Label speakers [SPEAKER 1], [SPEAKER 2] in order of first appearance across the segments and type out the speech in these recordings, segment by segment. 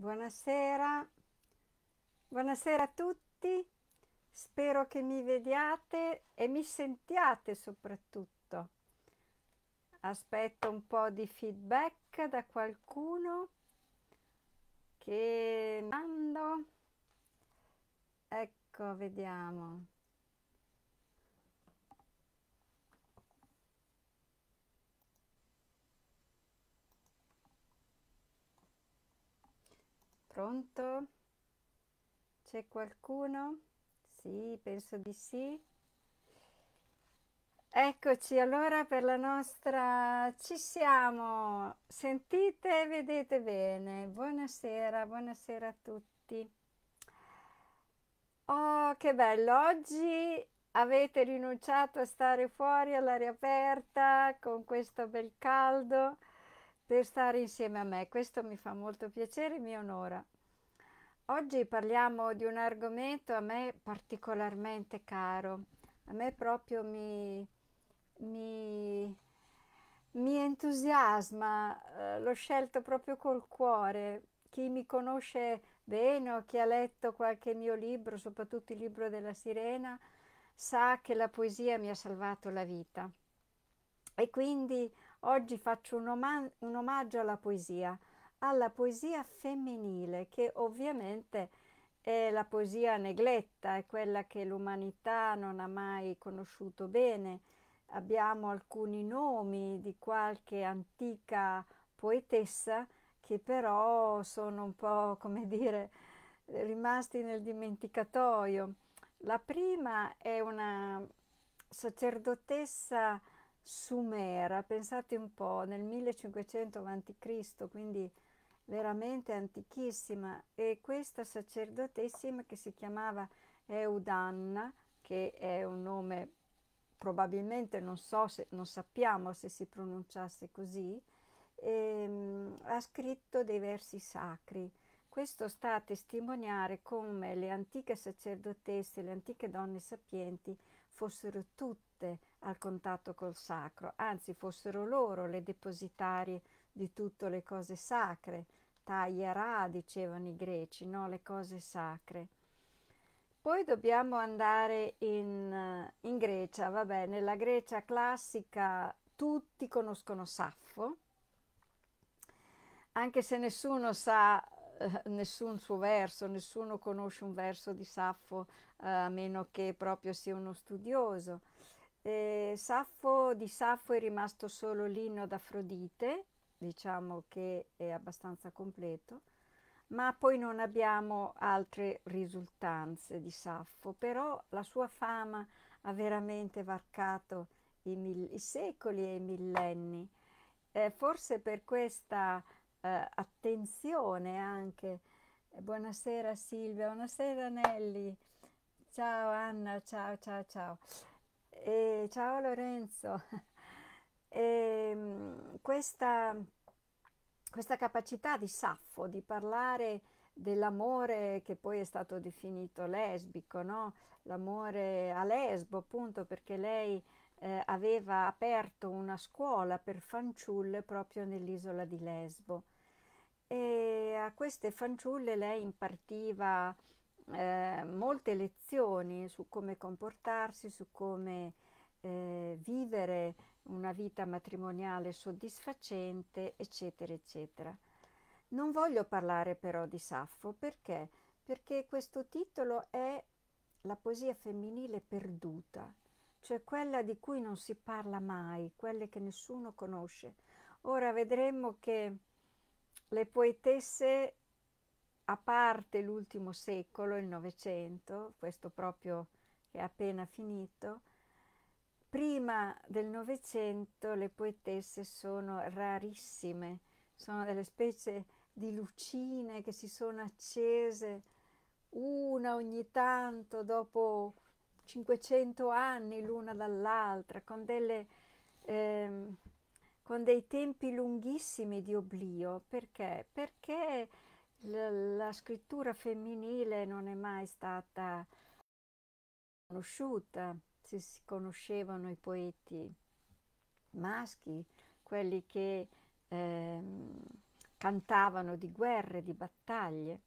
[SPEAKER 1] Buonasera, buonasera a tutti, spero che mi vediate e mi sentiate soprattutto. Aspetto un po' di feedback da qualcuno che mando. Ecco, vediamo. Pronto? C'è qualcuno? Sì, penso di sì. Eccoci allora per la nostra... Ci siamo! Sentite e vedete bene. Buonasera, buonasera a tutti. Oh, che bello! Oggi avete rinunciato a stare fuori all'aria aperta con questo bel caldo per stare insieme a me. Questo mi fa molto piacere e mi onora. Oggi parliamo di un argomento a me particolarmente caro, a me proprio mi, mi, mi entusiasma, eh, l'ho scelto proprio col cuore. Chi mi conosce bene o chi ha letto qualche mio libro, soprattutto il libro della sirena, sa che la poesia mi ha salvato la vita. E quindi Oggi faccio un, oma- un omaggio alla poesia, alla poesia femminile, che ovviamente è la poesia negletta, è quella che l'umanità non ha mai conosciuto bene. Abbiamo alcuni nomi di qualche antica poetessa che però sono un po', come dire, rimasti nel dimenticatoio. La prima è una sacerdotessa Sumera, pensate un po', nel 1500 a.C., quindi veramente antichissima, e questa sacerdotessima che si chiamava Eudanna, che è un nome probabilmente non, so se, non sappiamo se si pronunciasse così, ehm, ha scritto dei versi sacri. Questo sta a testimoniare come le antiche sacerdotesse, le antiche donne sapienti fossero tutte al contatto col sacro, anzi fossero loro le depositarie di tutte le cose sacre, tagliera dicevano i greci, no? le cose sacre. Poi dobbiamo andare in, in Grecia, vabbè, nella Grecia classica tutti conoscono Saffo, anche se nessuno sa eh, nessun suo verso, nessuno conosce un verso di Saffo eh, a meno che proprio sia uno studioso eh, Saffo, di Saffo è rimasto solo l'inno d'Afrodite, diciamo che è abbastanza completo, ma poi non abbiamo altre risultanze di Saffo, però la sua fama ha veramente varcato i, mil- i secoli e i millenni. Eh, forse per questa eh, attenzione anche. Eh, buonasera Silvia, buonasera Nelly. Ciao Anna, ciao ciao ciao. E, eh, ciao Lorenzo. E, ehm, questa, questa capacità di Saffo di parlare dell'amore che poi è stato definito lesbico, no? l'amore a lesbo appunto perché lei eh, aveva aperto una scuola per fanciulle proprio nell'isola di Lesbo e a queste fanciulle lei impartiva eh, molte lezioni su come comportarsi, su come eh, vivere una vita matrimoniale soddisfacente, eccetera, eccetera. Non voglio parlare però di Saffo perché? Perché questo titolo è la poesia femminile perduta, cioè quella di cui non si parla mai, quelle che nessuno conosce. Ora vedremo che le poetesse a parte l'ultimo secolo, il Novecento, questo proprio è appena finito, prima del Novecento le poetesse sono rarissime, sono delle specie di lucine che si sono accese una ogni tanto dopo 500 anni l'una dall'altra, con, delle, eh, con dei tempi lunghissimi di oblio. Perché? Perché la, la scrittura femminile non è mai stata conosciuta, si, si conoscevano i poeti maschi, quelli che eh, cantavano di guerre, di battaglie,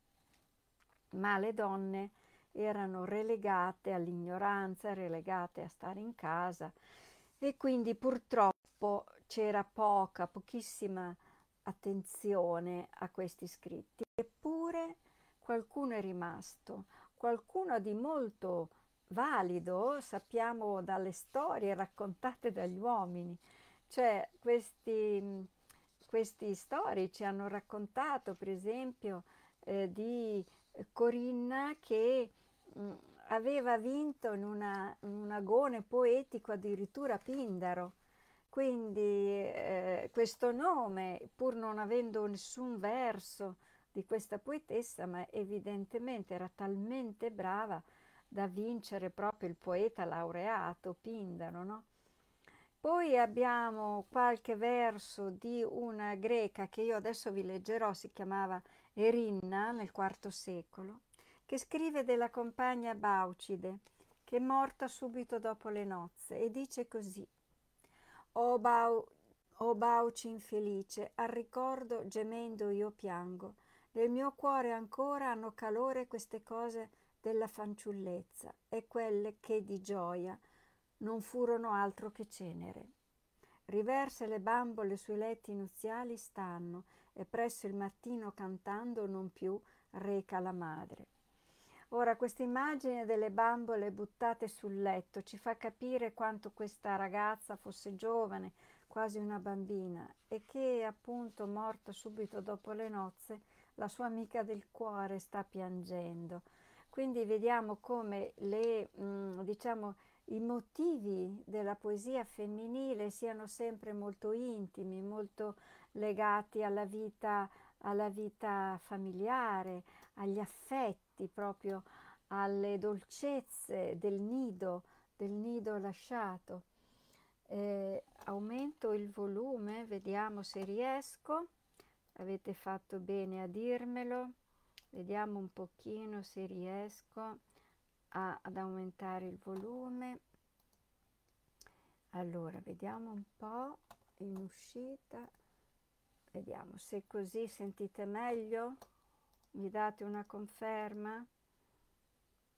[SPEAKER 1] ma le donne erano relegate all'ignoranza, relegate a stare in casa e quindi purtroppo c'era poca, pochissima attenzione a questi scritti, eppure qualcuno è rimasto, qualcuno di molto valido, sappiamo dalle storie raccontate dagli uomini, cioè questi, questi storici hanno raccontato per esempio eh, di Corinna che mh, mm, aveva vinto in, una, in un agone poetico addirittura Pindaro, quindi eh, questo nome, pur non avendo nessun verso di questa poetessa, ma evidentemente era talmente brava da vincere proprio il poeta laureato Pindaro, no? Poi abbiamo qualche verso di una greca che io adesso vi leggerò, si chiamava Erinna nel IV secolo, che scrive della compagna Baucide, che è morta subito dopo le nozze, e dice così. O Bau, o Bauci infelice, al ricordo gemendo io piango, nel mio cuore ancora hanno calore queste cose della fanciullezza e quelle che di gioia non furono altro che cenere. Riverse le bambole sui letti nuziali stanno e presso il mattino cantando non più reca la madre. Ora, questa immagine delle bambole buttate sul letto ci fa capire quanto questa ragazza fosse giovane, quasi una bambina, e che appunto morta subito dopo le nozze, la sua amica del cuore sta piangendo. Quindi vediamo come le, mh, mm, diciamo, i motivi della poesia femminile siano sempre molto intimi, molto legati alla vita, alla vita familiare, agli affetti legati proprio alle dolcezze del nido, del nido lasciato. Eh, aumento il volume, vediamo se riesco. Avete fatto bene a dirmelo. Vediamo un pochino se riesco a, ad aumentare il volume. Allora, vediamo un po' in uscita. Vediamo se così sentite meglio mi date una conferma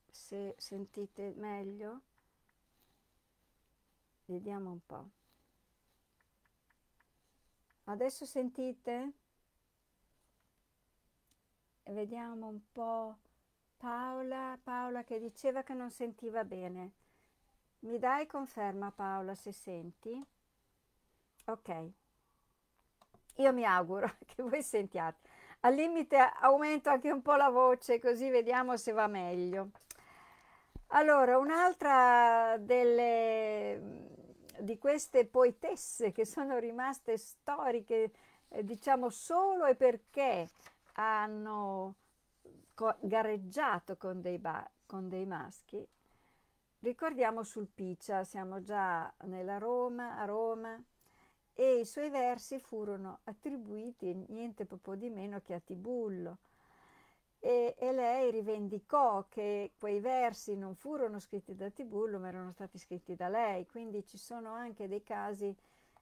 [SPEAKER 1] se sentite meglio vediamo un po adesso sentite vediamo un po Paola Paola che diceva che non sentiva bene mi dai conferma Paola se senti ok io mi auguro che voi sentiate al limite aumento anche un po' la voce così vediamo se va meglio. Allora, un'altra delle, di queste poetesse che sono rimaste storiche, eh, diciamo solo e perché hanno co- gareggiato con dei, ba- con dei maschi, ricordiamo Sulpicia, siamo già nella Roma, a Roma, e i suoi versi furono attribuiti niente proprio di meno che a Tibullo. E, e, lei rivendicò che quei versi non furono scritti da Tibullo ma erano stati scritti da lei, quindi ci sono anche dei casi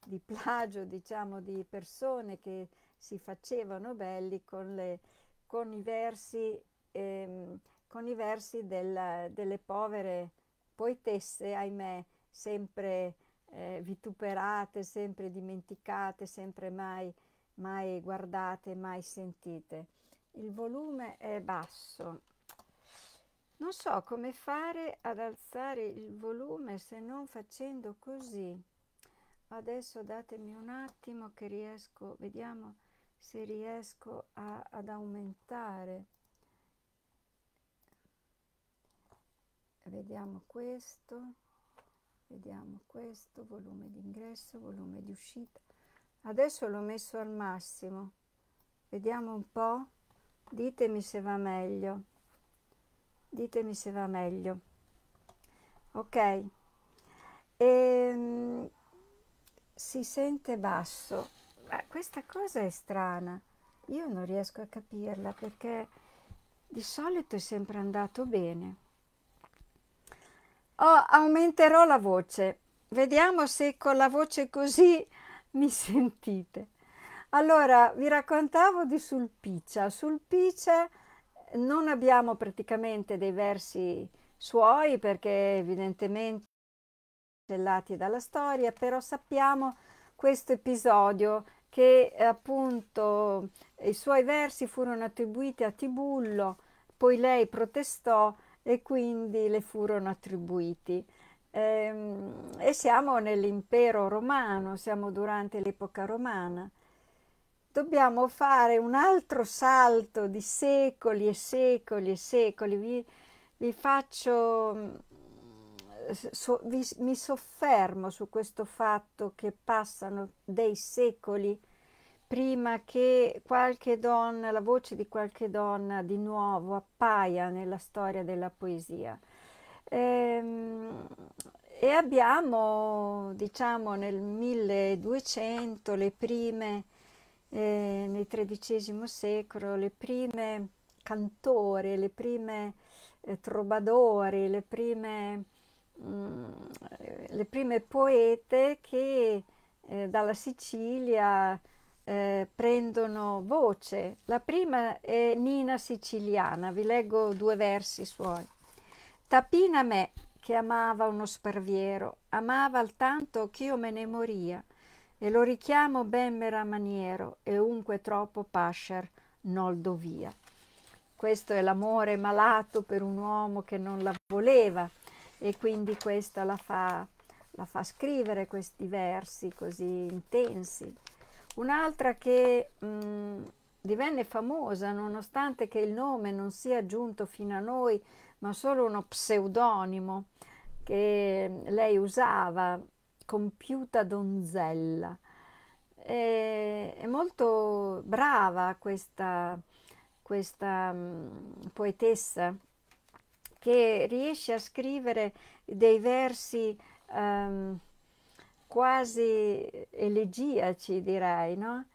[SPEAKER 1] di plagio, diciamo, di persone che si facevano belli con, le, con i versi, ehm, con i versi della, delle povere poetesse, ahimè, sempre eh, vituperate, sempre dimenticate, sempre mai, mai guardate, mai sentite. Il volume è basso. Non so come fare ad alzare il volume se non facendo così. Adesso datemi un attimo che riesco, vediamo se riesco a, ad aumentare. Vediamo questo vediamo questo volume di ingresso volume di uscita adesso l'ho messo al massimo vediamo un po ditemi se va meglio ditemi se va meglio ok e, ehm, si sente basso ma questa cosa è strana io non riesco a capirla perché di solito è sempre andato bene Oh, aumenterò la voce. Vediamo se con la voce così mi sentite. Allora, vi raccontavo di Sulpicia. Sulpicia non abbiamo praticamente dei versi suoi perché evidentemente cancellati dalla storia, però sappiamo questo episodio che appunto i suoi versi furono attribuiti a Tibullo, poi lei protestò e quindi le furono attribuiti. Ehm, e siamo nell'impero romano, siamo durante l'epoca romana. Dobbiamo fare un altro salto di secoli e secoli e secoli. Vi, vi faccio, mm, so, vi, mi soffermo su questo fatto che passano dei secoli prima che qualche donna, la voce di qualche donna di nuovo appaia nella storia della poesia. Ehm, e abbiamo, diciamo, nel 1200 le prime, eh, nel XIII secolo, le prime cantori, le prime eh, trovadori, le prime, mh, mm, le prime poete che eh, dalla Sicilia eh, prendono voce. La prima è Nina Siciliana, vi leggo due versi suoi. Tapina me, che amava uno sparviero, amava altanto ch'io me ne moria, e lo richiamo ben meramaniero, e unque troppo pascer nol do via. Questo è l'amore malato per un uomo che non la voleva, e quindi questa la fa, la fa scrivere questi versi così intensi. Un'altra che mh, divenne famosa nonostante che il nome non sia giunto fino a noi, ma solo uno pseudonimo che lei usava, compiuta donzella. E, è molto brava questa, questa mh, poetessa che riesce a scrivere dei versi um, quasi elegiaci, direi, no?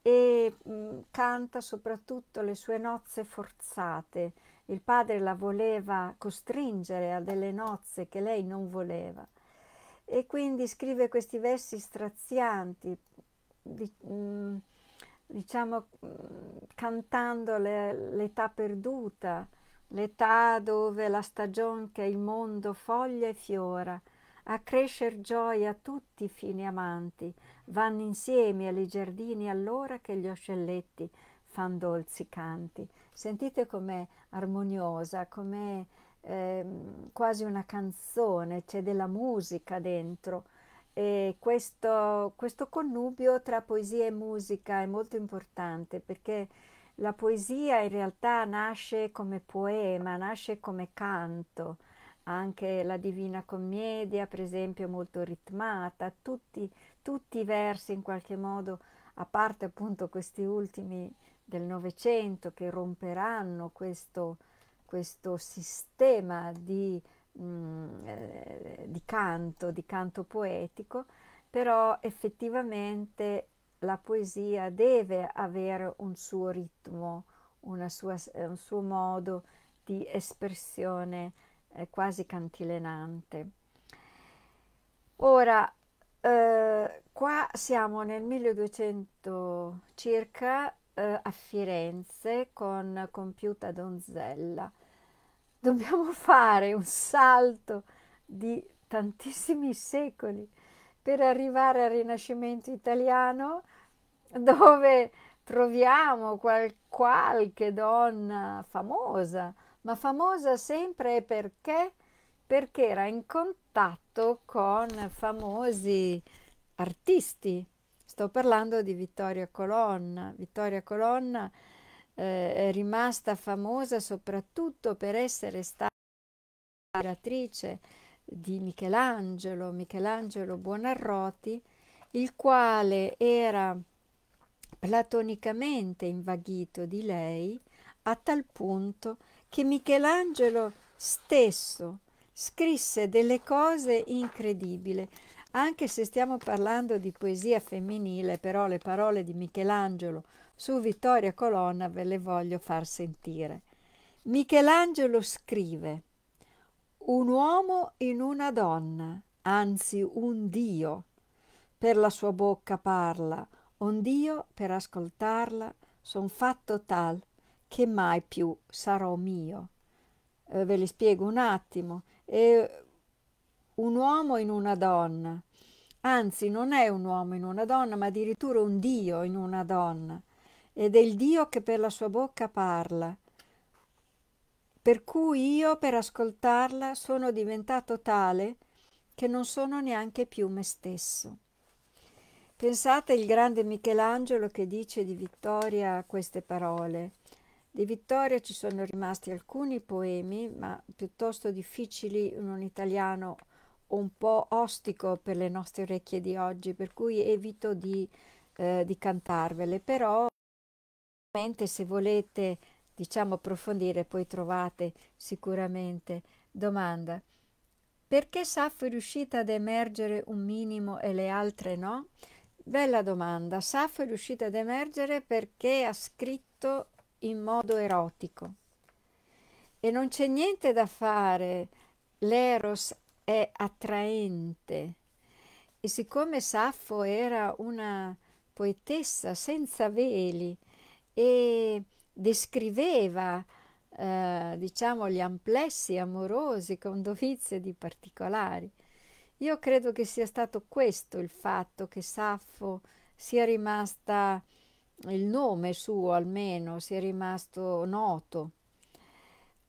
[SPEAKER 1] e mh, mm, canta soprattutto le sue nozze forzate. Il padre la voleva costringere a delle nozze che lei non voleva e quindi scrive questi versi strazianti, di, mh, mm, diciamo mh, mm, cantando le, l'età perduta, l'età dove la stagione che il mondo foglia e fiora a crescer gioia a tutti i fini amanti, vanno insieme agli giardini allora che gli oscelletti fanno dolzi canti. Sentite com'è armoniosa, com'è eh, quasi una canzone, c'è della musica dentro. E questo, questo connubio tra poesia e musica è molto importante perché la poesia in realtà nasce come poema, nasce come canto anche la Divina Commedia, per esempio, molto ritmata, tutti, tutti i versi in qualche modo, a parte appunto questi ultimi del Novecento che romperanno questo, questo sistema di, mh, mm, eh, di canto, di canto poetico, però effettivamente la poesia deve avere un suo ritmo, sua, un suo modo di espressione è quasi cantilenante. Ora, eh, qua siamo nel 1200 circa eh, a Firenze con Compiuta Donzella. Dobbiamo fare un salto di tantissimi secoli per arrivare al Rinascimento italiano dove troviamo qual qualche donna famosa ma famosa sempre perché, perché era in contatto con famosi artisti. Sto parlando di Vittoria Colonna. Vittoria Colonna eh, è rimasta famosa soprattutto per essere stata ispiratrice di Michelangelo, Michelangelo Buonarroti, il quale era platonicamente invaghito di lei a tal punto che che Michelangelo stesso scrisse delle cose incredibili. Anche se stiamo parlando di poesia femminile, però le parole di Michelangelo su Vittoria Colonna ve le voglio far sentire. Michelangelo scrive Un uomo in una donna, anzi un Dio, per la sua bocca parla, un Dio per ascoltarla, son fatto tal che mai più sarò mio. Eh, ve li spiego un attimo. È un uomo in una donna, anzi non è un uomo in una donna, ma addirittura un Dio in una donna. Ed è il Dio che per la sua bocca parla. Per cui io, per ascoltarla, sono diventato tale che non sono neanche più me stesso. Pensate il grande Michelangelo che dice di Vittoria queste parole. Di Vittoria ci sono rimasti alcuni poemi, ma piuttosto difficili in un italiano un po' ostico per le nostre orecchie di oggi, per cui evito di, eh, di cantarvele, però se volete diciamo approfondire poi trovate sicuramente. Domanda. Perché Saffo è riuscita ad emergere un minimo e le altre no? Bella domanda. Saffo è riuscita ad emergere perché ha scritto in modo erotico. E non c'è niente da fare, l'eros è attraente. E siccome Saffo era una poetessa senza veli e descriveva eh, diciamo gli amplessi amorosi con dovizie di particolari, io credo che sia stato questo il fatto che Saffo sia rimasta il nome suo almeno sia rimasto noto.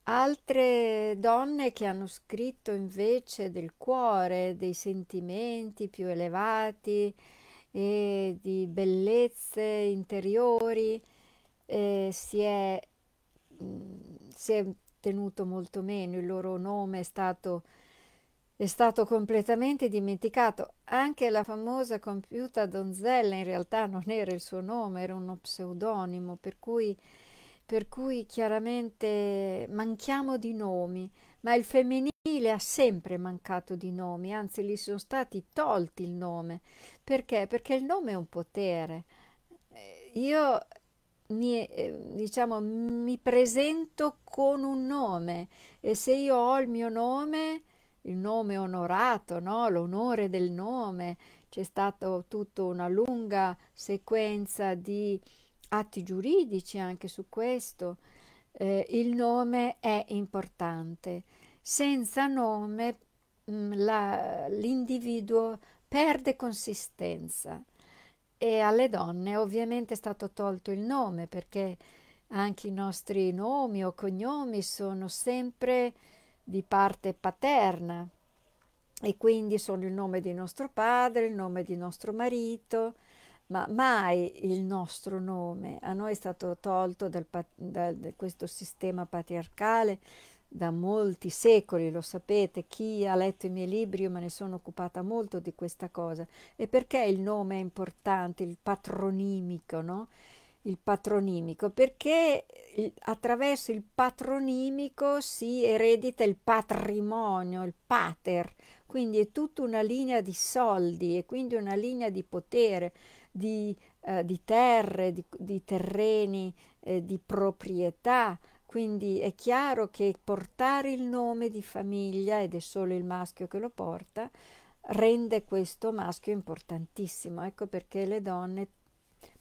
[SPEAKER 1] Altre donne che hanno scritto invece del cuore, dei sentimenti più elevati e di bellezze interiori, eh, si, è, mh, mm, si, è, tenuto molto meno, il loro nome è stato è stato completamente dimenticato anche la famosa compiuta donzella, in realtà non era il suo nome, era uno pseudonimo, per cui, per cui chiaramente manchiamo di nomi, ma il femminile ha sempre mancato di nomi, anzi gli sono stati tolti il nome. Perché? Perché il nome è un potere. Io mi, diciamo, mi presento con un nome e se io ho il mio nome il nome onorato, no? l'onore del nome, c'è stata tutta una lunga sequenza di atti giuridici anche su questo. Eh, il nome è importante. Senza nome mh, mm, la, l'individuo perde consistenza e alle donne ovviamente è stato tolto il nome perché anche i nostri nomi o cognomi sono sempre di parte paterna e quindi sono il nome di nostro padre, il nome di nostro marito, ma mai il nostro nome. A noi è stato tolto dal, da, da questo sistema patriarcale da molti secoli, lo sapete, chi ha letto i miei libri, io me ne sono occupata molto di questa cosa. E perché il nome è importante, il patronimico, no? il patronimico, perché attraverso il patronimico si eredita il patrimonio, il pater, quindi è tutta una linea di soldi e quindi una linea di potere, di, eh, di terre, di, di terreni, eh, di proprietà. Quindi è chiaro che portare il nome di famiglia, ed è solo il maschio che lo porta, rende questo maschio importantissimo. Ecco perché le donne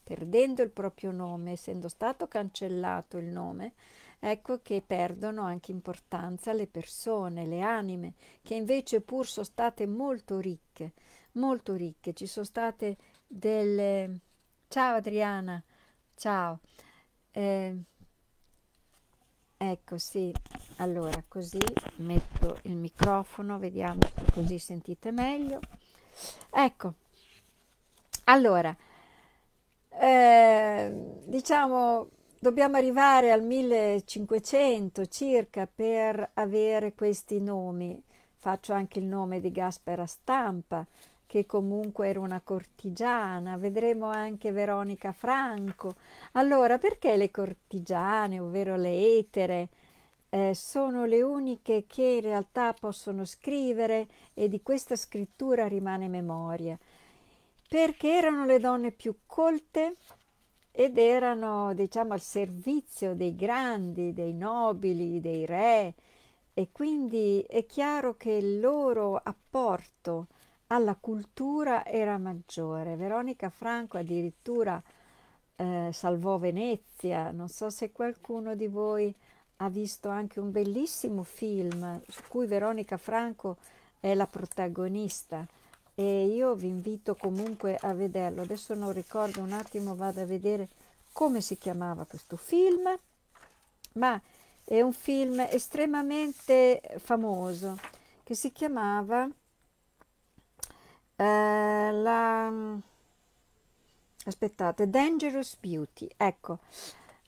[SPEAKER 1] perdendo il proprio nome, essendo stato cancellato il nome, ecco che perdono anche importanza le persone, le anime, che invece pur sono state molto ricche, molto ricche. Ci sono state delle... Ciao Adriana, ciao. Eh, ecco sì, allora così metto il microfono, vediamo così sentite meglio. Ecco, allora... Eh, diciamo, dobbiamo arrivare al 1500 circa per avere questi nomi. Faccio anche il nome di Gaspera Stampa, che comunque era una cortigiana, vedremo anche Veronica Franco. Allora, perché le cortigiane, ovvero le etere, eh, sono le uniche che in realtà possono scrivere e di questa scrittura rimane memoria? perché erano le donne più colte ed erano, diciamo, al servizio dei grandi, dei nobili, dei re e quindi è chiaro che il loro apporto alla cultura era maggiore. Veronica Franco addirittura eh, salvò Venezia, non so se qualcuno di voi ha visto anche un bellissimo film su cui Veronica Franco è la protagonista e io vi invito comunque a vederlo. Adesso non ricordo un attimo, vado a vedere come si chiamava questo film, ma è un film estremamente famoso che si chiamava eh, la aspettate Dangerous Beauty. Ecco,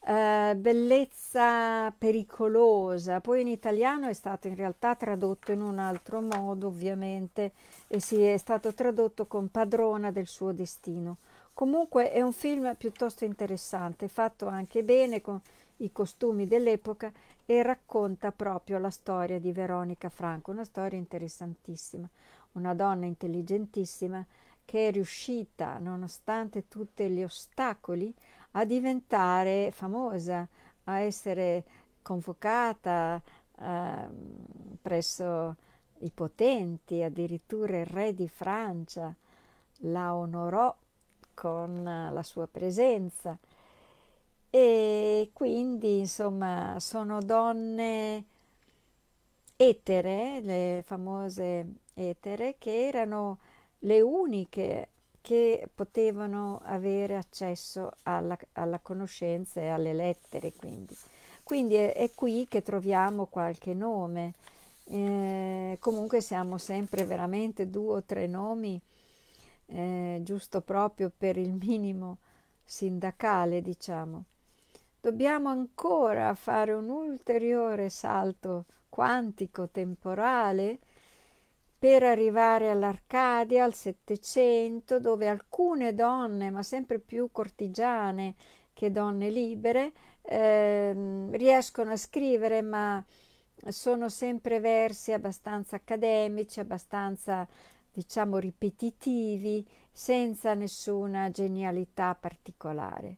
[SPEAKER 1] eh, bellezza pericolosa, poi in italiano è stato in realtà tradotto in un altro modo ovviamente e si è stato tradotto con padrona del suo destino. Comunque è un film piuttosto interessante, fatto anche bene con i costumi dell'epoca e racconta proprio la storia di Veronica Franco, una storia interessantissima, una donna intelligentissima che è riuscita, nonostante tutti gli ostacoli, a diventare famosa, a essere convocata eh, presso i potenti, addirittura il re di Francia la onorò con la sua presenza. E quindi, insomma, sono donne etere, le famose etere, che erano le uniche che potevano avere accesso alla, alla conoscenza e alle lettere. Quindi, quindi è, è qui che troviamo qualche nome. Eh, comunque siamo sempre veramente due o tre nomi, eh, giusto proprio per il minimo sindacale, diciamo. Dobbiamo ancora fare un ulteriore salto quantico temporale per arrivare all'Arcadia, al Settecento, dove alcune donne, ma sempre più cortigiane che donne libere, eh, riescono a scrivere, ma sono sempre versi abbastanza accademici, abbastanza diciamo ripetitivi, senza nessuna genialità particolare.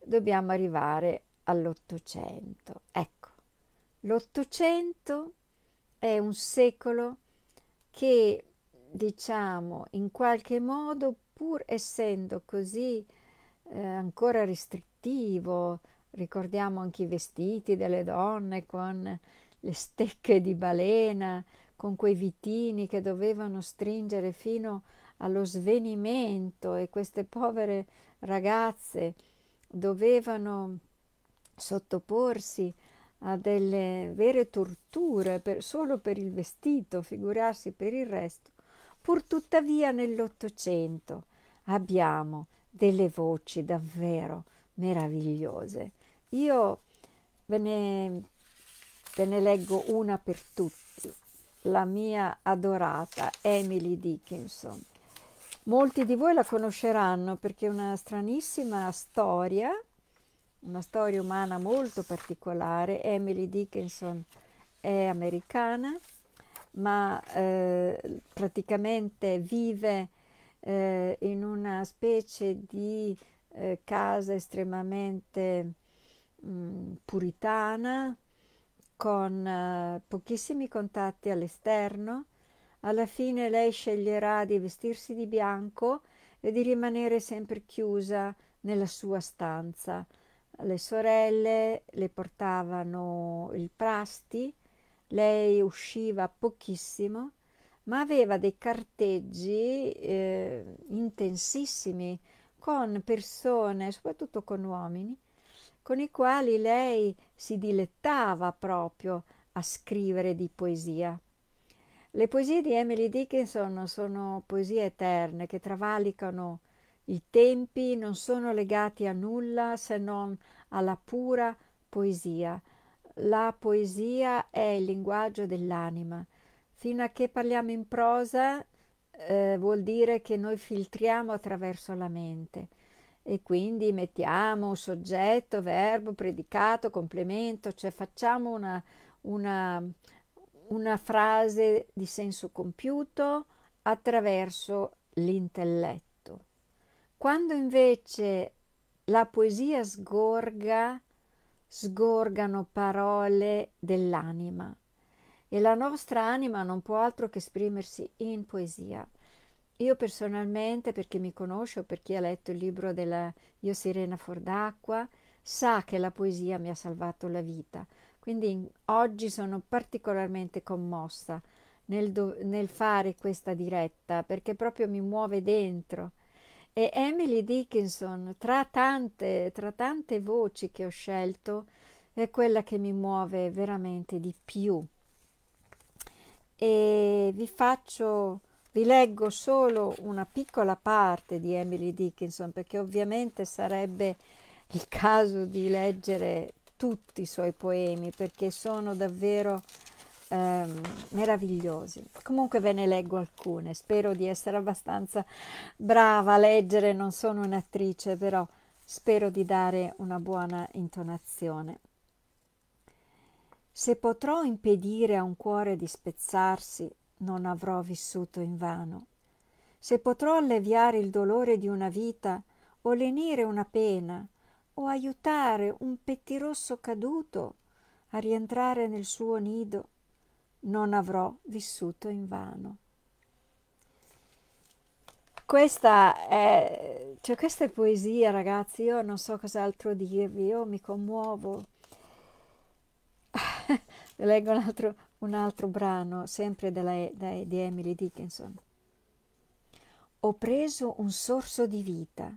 [SPEAKER 1] Dobbiamo arrivare all'Ottocento. Ecco, l'Ottocento è un secolo che diciamo in qualche modo pur essendo così eh, ancora restrittivo, ricordiamo anche i vestiti delle donne con le stecche di balena, con quei vitini che dovevano stringere fino allo svenimento e queste povere ragazze dovevano sottoporsi a delle vere torture per, solo per il vestito, figurarsi per il resto, Purtuttavia nell'Ottocento abbiamo delle voci davvero meravigliose. Io ve ne, ve ne leggo una per tutti, la mia adorata Emily Dickinson. Molti di voi la conosceranno perché è una stranissima storia una storia umana molto particolare. Emily Dickinson è americana, ma eh, praticamente vive eh, in una specie di eh, casa estremamente mh, mm, puritana, con eh, pochissimi contatti all'esterno. Alla fine lei sceglierà di vestirsi di bianco e di rimanere sempre chiusa nella sua stanza le sorelle le portavano il prasti, lei usciva pochissimo, ma aveva dei carteggi eh, intensissimi con persone, soprattutto con uomini, con i quali lei si dilettava proprio a scrivere di poesia. Le poesie di Emily Dickinson sono poesie eterne che travalicano i tempi non sono legati a nulla se non alla pura poesia. La poesia è il linguaggio dell'anima. Fino a che parliamo in prosa eh, vuol dire che noi filtriamo attraverso la mente e quindi mettiamo soggetto, verbo, predicato, complemento, cioè facciamo una, una, una frase di senso compiuto attraverso l'intelletto. Quando invece la poesia sgorga, sgorgano parole dell'anima e la nostra anima non può altro che esprimersi in poesia. Io personalmente, per chi mi conosce o per chi ha letto il libro della Io Sirena Fuor d'acqua, sa che la poesia mi ha salvato la vita. Quindi oggi sono particolarmente commossa nel, do- nel fare questa diretta perché proprio mi muove dentro e Emily Dickinson, tra tante, tra tante voci che ho scelto, è quella che mi muove veramente di più. E vi faccio, vi leggo solo una piccola parte di Emily Dickinson, perché ovviamente sarebbe il caso di leggere tutti i suoi poemi, perché sono davvero ehm, meravigliosi. Comunque ve ne leggo alcune, spero di essere abbastanza brava a leggere, non sono un'attrice, però spero di dare una buona intonazione. Se potrò impedire a un cuore di spezzarsi, non avrò vissuto in vano. Se potrò alleviare il dolore di una vita, o lenire una pena, o aiutare un pettirosso caduto a rientrare nel suo nido, non avrò vissuto in vano. Questa è, cioè questa è poesia, ragazzi, io non so cos'altro dirvi, io mi commuovo. Leggo un altro, un altro, brano, sempre della, da, di Emily Dickinson. Ho preso un sorso di vita,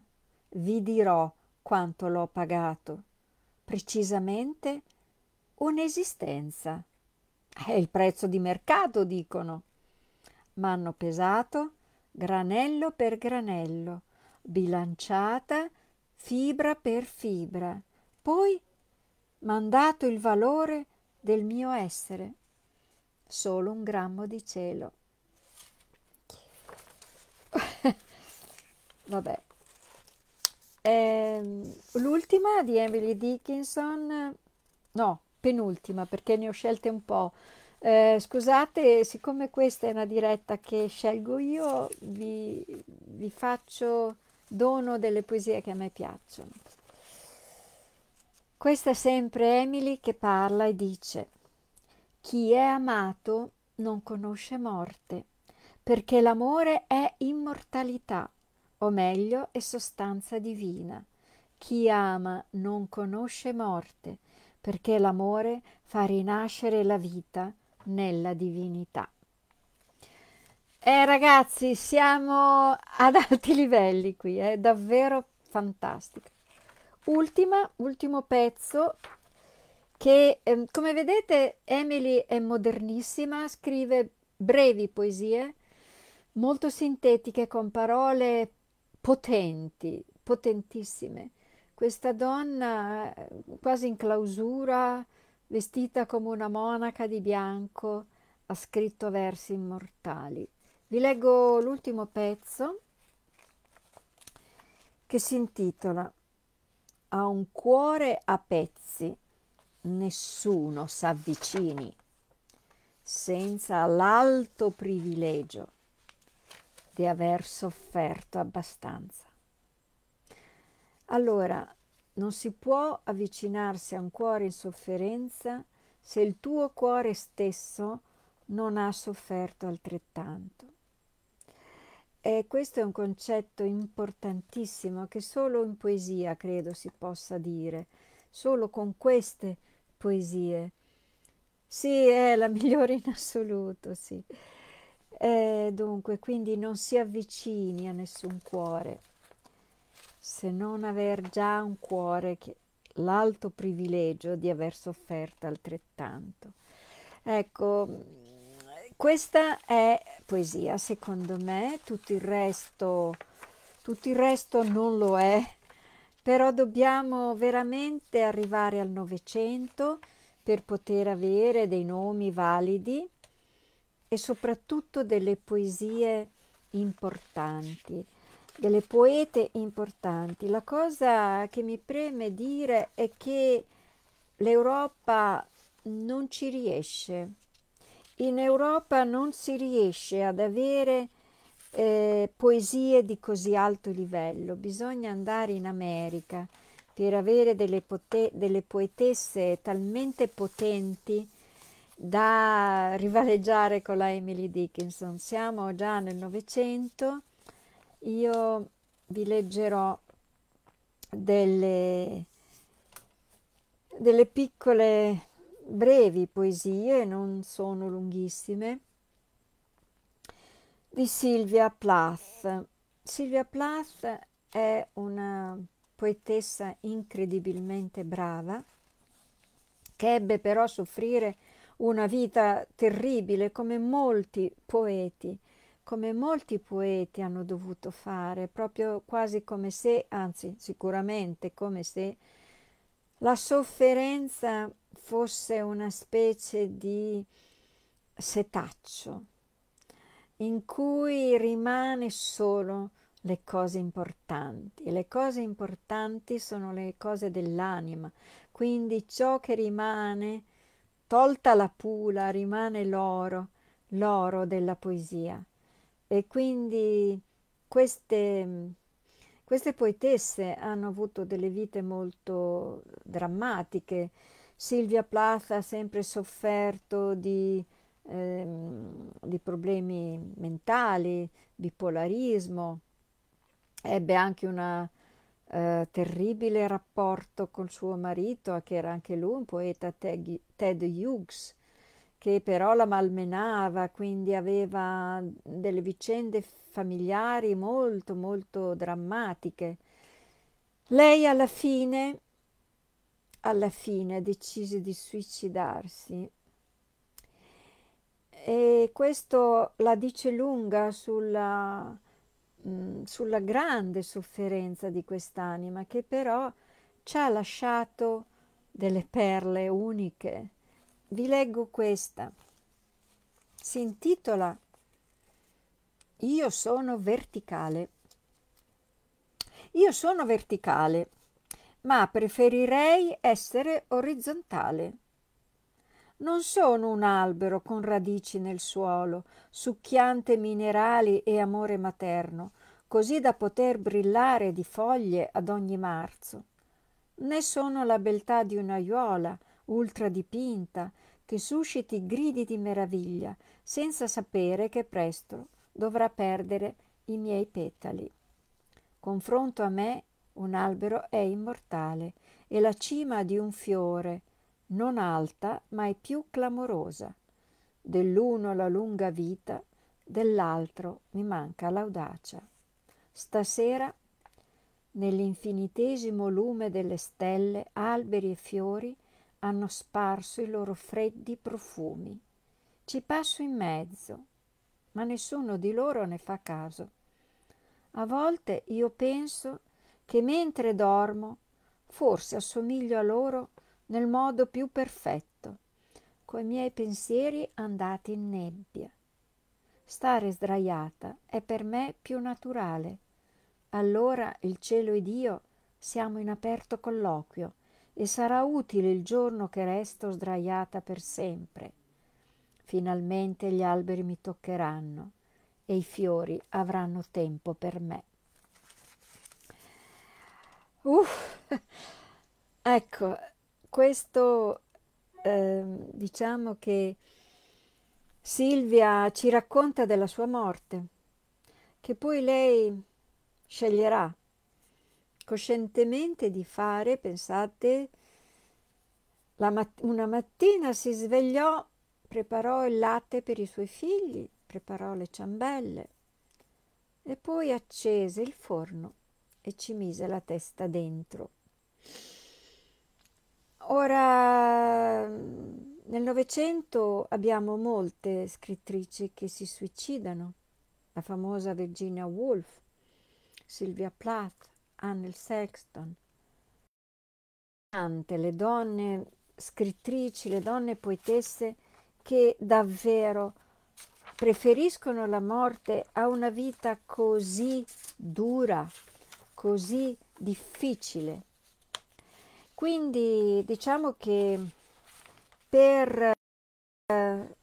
[SPEAKER 1] vi dirò quanto l'ho pagato, precisamente un'esistenza. È il prezzo di mercato, dicono. Ma hanno pesato granello per granello, bilanciata fibra per fibra, poi mandato il valore del mio essere. Solo un grammo di cielo. Vabbè. Eh, l'ultima di Emily Dickinson, no, penultima perché ne ho scelte un po'. Eh, scusate, siccome questa è una diretta che scelgo io, vi, vi faccio dono delle poesie che a me piacciono. Questa è sempre Emily che parla e dice, chi è amato non conosce morte, perché l'amore è immortalità, o meglio è sostanza divina. Chi ama non conosce morte, perché l'amore fa rinascere la vita nella divinità. Eh ragazzi, siamo ad alti livelli qui, è eh? davvero fantastico. Ultima, ultimo pezzo che eh, come vedete Emily è modernissima, scrive brevi poesie molto sintetiche con parole potenti, potentissime questa donna eh, quasi in clausura, vestita come una monaca di bianco, ha scritto versi immortali. Vi leggo l'ultimo pezzo che si intitola A un cuore a pezzi, nessuno s'avvicini senza l'alto privilegio di aver sofferto abbastanza. Allora, non si può avvicinarsi a un cuore in sofferenza se il tuo cuore stesso non ha sofferto altrettanto. E questo è un concetto importantissimo che solo in poesia credo si possa dire, solo con queste poesie. Sì, è la migliore in assoluto, sì. E eh, dunque, quindi non si avvicini a nessun cuore, se non aver già un cuore che l'alto privilegio di aver sofferto altrettanto. Ecco, questa è poesia secondo me, tutto il resto, tutto il resto non lo è, però dobbiamo veramente arrivare al Novecento per poter avere dei nomi validi e soprattutto delle poesie importanti delle poete importanti. La cosa che mi preme dire è che l'Europa non ci riesce. In Europa non si riesce ad avere eh, poesie di così alto livello, bisogna andare in America per avere delle, pote- delle poetesse talmente potenti da rivaleggiare con la Emily Dickinson. Siamo già nel Novecento io vi leggerò delle, delle piccole brevi poesie, non sono lunghissime, di Silvia Plath. Silvia Plath è una poetessa incredibilmente brava che ebbe però a soffrire una vita terribile come molti poeti come molti poeti hanno dovuto fare, proprio quasi come se, anzi sicuramente come se la sofferenza fosse una specie di setaccio in cui rimane solo le cose importanti le cose importanti sono le cose dell'anima, quindi ciò che rimane, tolta la pula, rimane l'oro, l'oro della poesia. E quindi queste, queste poetesse hanno avuto delle vite molto drammatiche. Silvia Plath ha sempre sofferto di, ehm, di problemi mentali, bipolarismo, ebbe anche un eh, terribile rapporto col suo marito, che era anche lui un poeta, Ted Hughes, che però la malmenava, quindi aveva delle vicende familiari molto molto drammatiche. Lei alla fine, alla fine decise di suicidarsi e questo la dice lunga sulla, mm, sulla grande sofferenza di quest'anima che però ci ha lasciato delle perle uniche vi leggo questa. Si intitola Io sono verticale. Io sono verticale, ma preferirei essere orizzontale. Non sono un albero con radici nel suolo, succhiante minerali e amore materno, così da poter brillare di foglie ad ogni marzo. Né sono la beltà di un'aiuola, ultradipinta, che susciti gridi di meraviglia, senza sapere che presto dovrà perdere i miei petali. Confronto a me un albero è immortale e la cima di un fiore, non alta ma è più clamorosa. Dell'uno la lunga vita, dell'altro mi manca l'audacia. Stasera, nell'infinitesimo lume delle stelle, alberi e fiori, hanno sparso i loro freddi profumi. Ci passo in mezzo, ma nessuno di loro ne fa caso. A volte io penso che mentre dormo forse assomiglio a loro nel modo più perfetto, coi miei pensieri andati in nebbia. Stare sdraiata è per me più naturale. Allora il cielo ed io siamo in aperto colloquio e sarà utile il giorno che resto sdraiata per sempre. Finalmente gli alberi mi toccheranno e i fiori avranno tempo per me. Uff, ecco, questo eh, diciamo che Silvia ci racconta della sua morte, che poi lei sceglierà coscientemente di fare, pensate, mat- una mattina si svegliò, preparò il latte per i suoi figli, preparò le ciambelle e poi accese il forno e ci mise la testa dentro. Ora, nel Novecento abbiamo molte scrittrici che si suicidano, la famosa Virginia Woolf, Sylvia Plath, Annel Sexton. Tante le donne scrittrici, le donne poetesse che davvero preferiscono la morte a una vita così dura, così difficile. Quindi diciamo che per eh,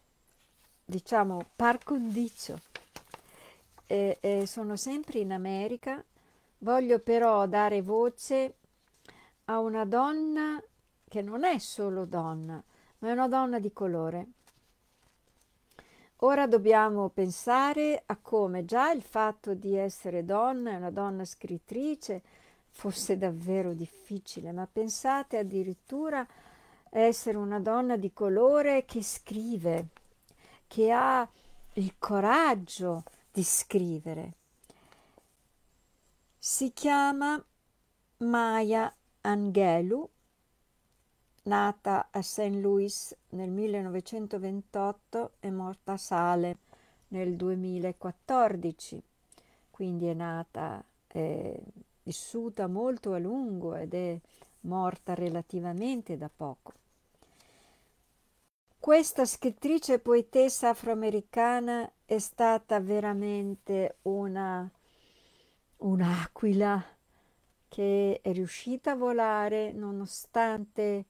[SPEAKER 1] diciamo par condicio eh, eh, sono sempre in America Voglio però dare voce a una donna che non è solo donna, ma è una donna di colore. Ora dobbiamo pensare a come già il fatto di essere donna, una donna scrittrice, fosse davvero difficile, ma pensate addirittura a essere una donna di colore che scrive, che ha il coraggio di scrivere. Si chiama Maya Angelou, nata a St. Louis nel 1928 e morta a Sale nel 2014, quindi è nata, è vissuta molto a lungo ed è morta relativamente da poco. Questa scrittrice e poetessa afroamericana è stata veramente una un'aquila che è riuscita a volare nonostante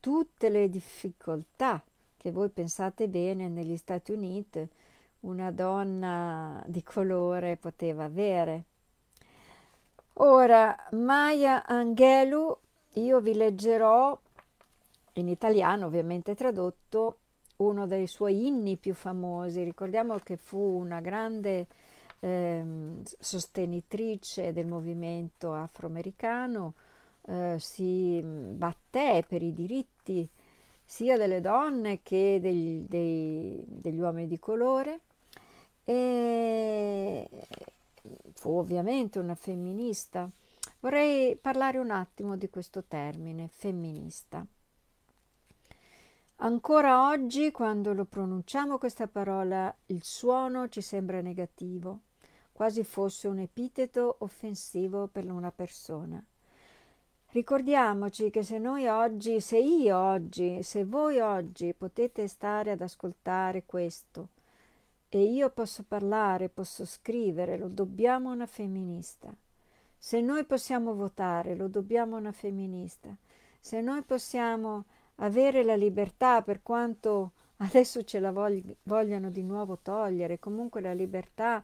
[SPEAKER 1] tutte le difficoltà che voi pensate bene negli Stati Uniti una donna di colore poteva avere. Ora, Maya Angelou, io vi leggerò in italiano, ovviamente tradotto, uno dei suoi inni più famosi. Ricordiamo che fu una grande eh, sostenitrice del movimento afroamericano, eh, si mm, batté per i diritti sia delle donne che degli, dei, degli uomini di colore e fu ovviamente una femminista. Vorrei parlare un attimo di questo termine, femminista. Ancora oggi, quando lo pronunciamo questa parola, il suono ci sembra negativo quasi fosse un epiteto offensivo per una persona. Ricordiamoci che se noi oggi, se io oggi, se voi oggi potete stare ad ascoltare questo e io posso parlare, posso scrivere, lo dobbiamo a una femminista. Se noi possiamo votare, lo dobbiamo a una femminista. Se noi possiamo avere la libertà per quanto adesso ce la vogliano di nuovo togliere, comunque la libertà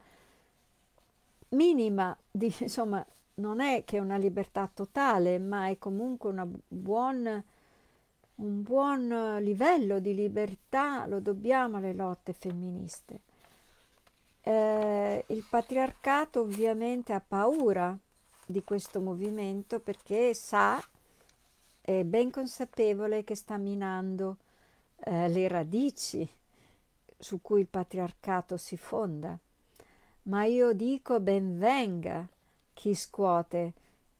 [SPEAKER 1] minima, di, insomma, non è che è una libertà totale, ma è comunque buon, un buon livello di libertà, lo dobbiamo alle lotte femministe. Eh, il patriarcato ovviamente ha paura di questo movimento perché sa, è ben consapevole che sta minando eh, le radici su cui il patriarcato si fonda ma io dico ben venga chi scuote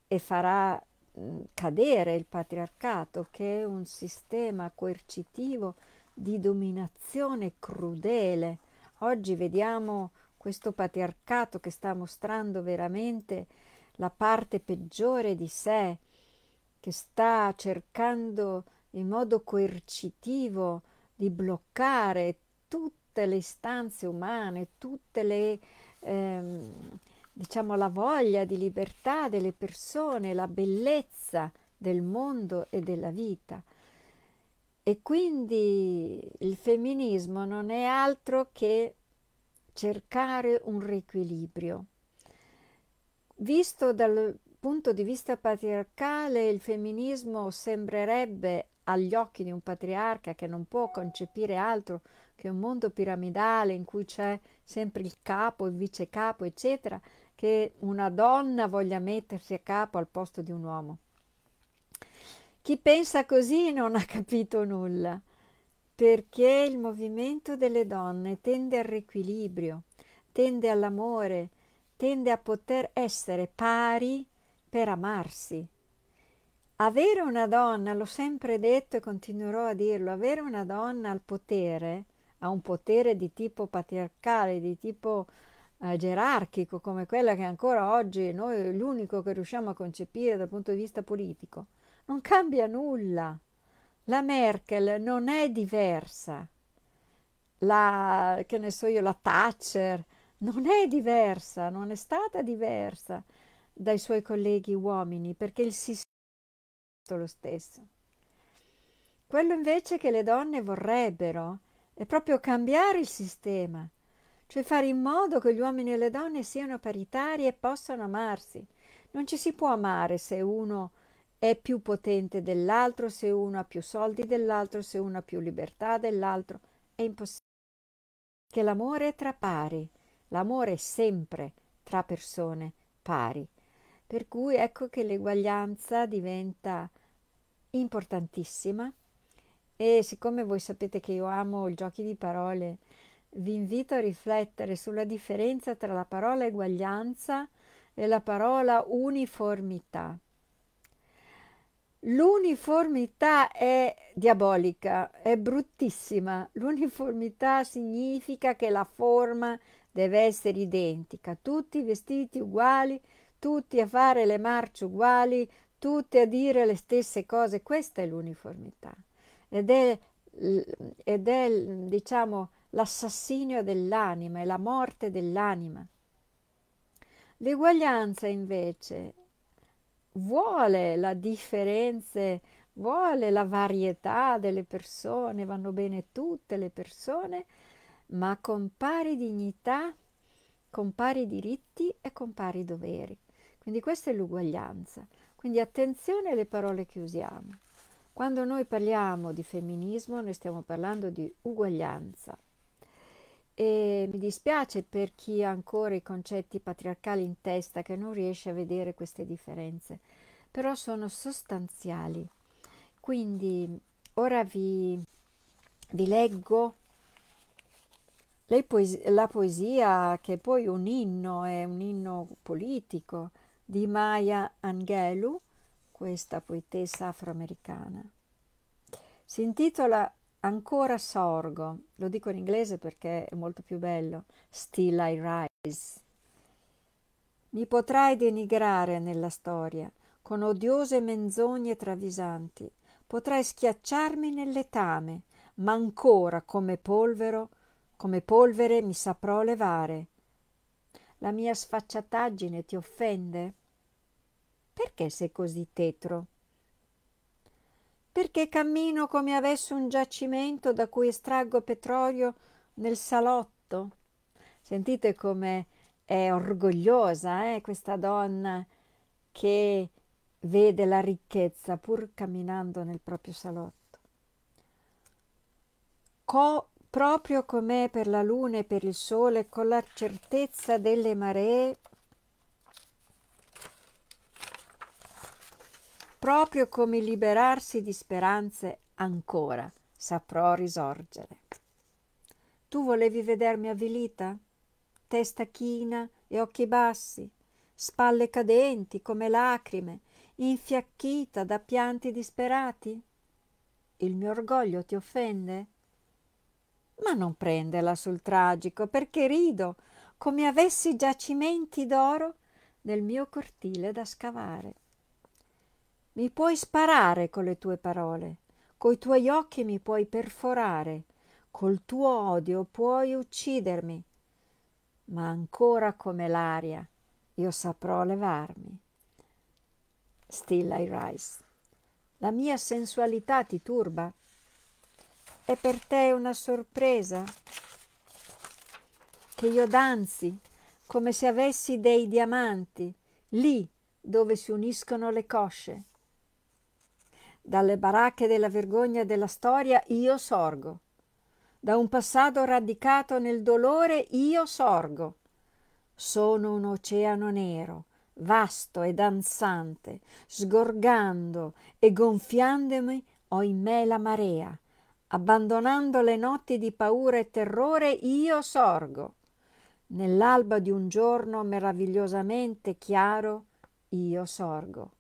[SPEAKER 1] e farà mm, cadere il patriarcato, che è un sistema coercitivo di dominazione crudele. Oggi vediamo questo patriarcato che sta mostrando veramente la parte peggiore di sé, che sta cercando in modo coercitivo di bloccare tutte le istanze umane, tutte le ehm, diciamo, la voglia di libertà delle persone, la bellezza del mondo e della vita. E quindi il femminismo non è altro che cercare un riequilibrio. Visto dal punto di vista patriarcale, il femminismo sembrerebbe agli occhi di un patriarca che non può concepire altro che un mondo piramidale in cui c'è sempre il capo, il vice capo, eccetera, che una donna voglia mettersi a capo al posto di un uomo. Chi pensa così non ha capito nulla, perché il movimento delle donne tende al riequilibrio, tende all'amore, tende a poter essere pari per amarsi. Avere una donna, l'ho sempre detto e continuerò a dirlo, avere una donna al potere a un potere di tipo patriarcale, di tipo eh, gerarchico, come quella che ancora oggi noi l'unico che riusciamo a concepire dal punto di vista politico, non cambia nulla. La Merkel non è diversa. La, che ne so io, la Thatcher non è diversa, non è stata diversa dai suoi colleghi uomini, perché il sistema è lo stesso. Quello invece che le donne vorrebbero è proprio cambiare il sistema, cioè fare in modo che gli uomini e le donne siano paritari e possano amarsi. Non ci si può amare se uno è più potente dell'altro, se uno ha più soldi dell'altro, se uno ha più libertà dell'altro. È impossibile. Che l'amore è tra pari, l'amore è sempre tra persone pari. Per cui ecco che l'eguaglianza diventa importantissima e siccome voi sapete che io amo i giochi di parole, vi invito a riflettere sulla differenza tra la parola eguaglianza e la parola uniformità. L'uniformità è diabolica, è bruttissima. L'uniformità significa che la forma deve essere identica, tutti vestiti uguali, tutti a fare le marce uguali, tutti a dire le stesse cose. Questa è l'uniformità ed è, ed è diciamo, l'assassinio dell'anima, è la morte dell'anima. L'eguaglianza invece vuole la differenza, vuole la varietà delle persone, vanno bene tutte le persone, ma con pari dignità, con pari diritti e con pari doveri. Quindi questa è l'uguaglianza. Quindi attenzione alle parole che usiamo. Quando noi parliamo di femminismo, noi stiamo parlando di uguaglianza. E mi dispiace per chi ha ancora i concetti patriarcali in testa che non riesce a vedere queste differenze, però sono sostanziali. Quindi ora vi, vi leggo poesia, la poesia che è poi un inno, è un inno politico di Maya Angelou questa poetessa afroamericana. Si intitola ancora sorgo, lo dico in inglese perché è molto più bello, Still I Rise. Mi potrai denigrare nella storia con odiose menzogne travisanti, potrai schiacciarmi nel letame, ma ancora come polvero, come polvere mi saprò levare. La mia sfacciataggine ti offende? Perché sei così tetro? Perché cammino come avessi un giacimento da cui estraggo petrolio nel salotto. Sentite come è orgogliosa eh, questa donna che vede la ricchezza pur camminando nel proprio salotto. Co, proprio com'è per la luna e per il sole, con la certezza delle maree, proprio come liberarsi di speranze ancora saprò risorgere. Tu volevi vedermi avvilita? Testa china e occhi bassi, spalle cadenti come lacrime, infiacchita da pianti disperati? Il mio orgoglio ti offende? Ma non prenderla sul tragico, perché rido come avessi giacimenti d'oro nel mio cortile da scavare. Mi puoi sparare con le tue parole, coi tuoi occhi mi puoi perforare, col tuo odio puoi uccidermi, ma ancora come l'aria io saprò levarmi. Still I rise. La mia sensualità ti turba? È per te una sorpresa? Che io danzi come se avessi dei diamanti, lì dove si uniscono le cosce dalle baracche della vergogna della storia io sorgo. Da un passato radicato nel dolore io sorgo. Sono un oceano nero, vasto e danzante, sgorgando e gonfiandomi ho in me la marea. Abbandonando le notti di paura e terrore io sorgo. Nell'alba di un giorno meravigliosamente chiaro io sorgo.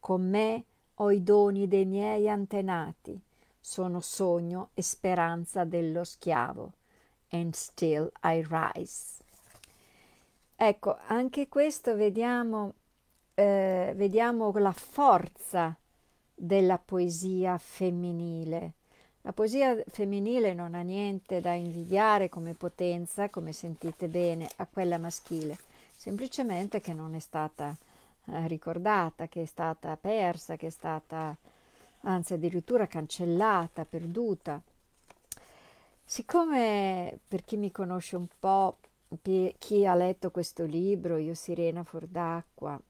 [SPEAKER 1] Con me ho i doni dei miei antenati, sono sogno e speranza dello schiavo, and still I rise. Ecco, anche questo vediamo, eh, vediamo la forza della poesia femminile. La poesia femminile non ha niente da invidiare come potenza, come sentite bene, a quella maschile, semplicemente che non è stata eh, ricordata, che è stata persa, che è stata anzi addirittura cancellata, perduta. Siccome per chi mi conosce un po', chi ha letto questo libro, Io Sirena fuor d'acqua,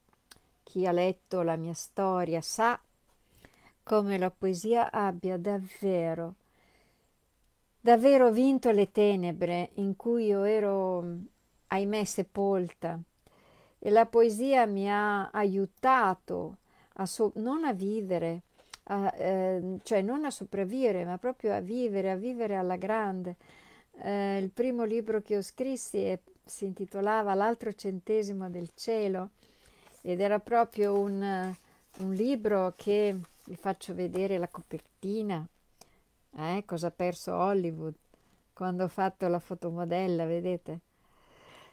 [SPEAKER 1] chi ha letto la mia storia sa come la poesia abbia davvero, davvero vinto le tenebre in cui io ero, ahimè, sepolta e la poesia mi ha aiutato a so- non a vivere, a, eh, cioè non a sopravvivere, ma proprio a vivere, a vivere alla grande. Eh, il primo libro che ho scrissi è, si intitolava L'altro centesimo del cielo ed era proprio un, un libro che vi faccio vedere la copertina, eh, cosa ha perso Hollywood quando ho fatto la fotomodella, vedete?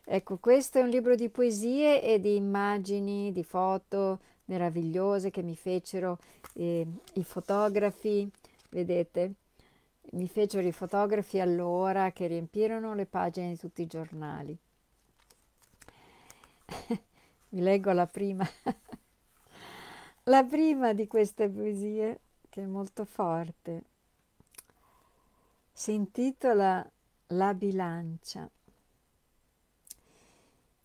[SPEAKER 1] Ecco, questo è un libro di poesie e di immagini, di foto meravigliose che mi fecero eh, i fotografi, vedete? Mi fecero i fotografi allora che riempirono le pagine di tutti i giornali. Vi leggo la prima. la prima di queste poesie, che è molto forte, si intitola La bilancia.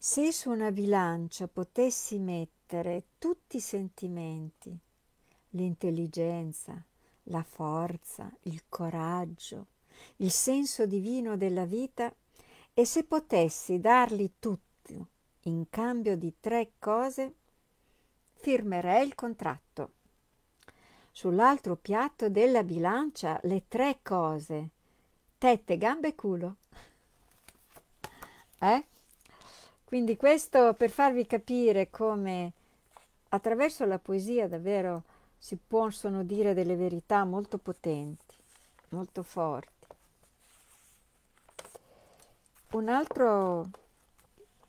[SPEAKER 1] Se su una bilancia potessi mettere tutti i sentimenti, l'intelligenza, la forza, il coraggio, il senso divino della vita, e se potessi darli tutti in cambio di tre cose, firmerei il contratto. Sull'altro piatto della bilancia le tre cose, tette, gambe e culo. Eh? Quindi questo per farvi capire come attraverso la poesia davvero si possono dire delle verità molto potenti, molto forti. Un'altra